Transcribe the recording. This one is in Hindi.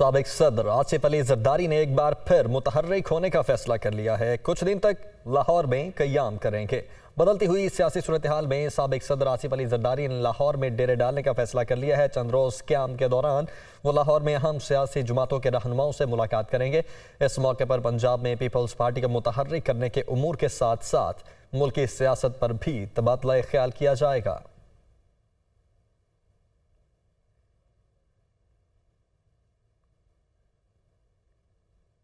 सबक सदर आसिफ अली जरदारी ने एक बार फिर मुतहरक होने का फैसला कर लिया है कुछ दिन तक लाहौर में कयाम करेंगे बदलती हुई सियासी सूरत हाल में सबक सदर आसिफ अली जरदारी ने लाहौर में डेरे डालने का फैसला कर लिया है चंद रोज़ क्याम के दौरान वो लाहौर में अहम सियासी जमातों के रहनुमाओं से मुलाकात करेंगे इस मौके पर पंजाब में पीपल्स पार्टी को मुतहरक करने के अमूर के साथ साथ मुल्की सियासत पर भी तबादला ख्याल किया जाएगा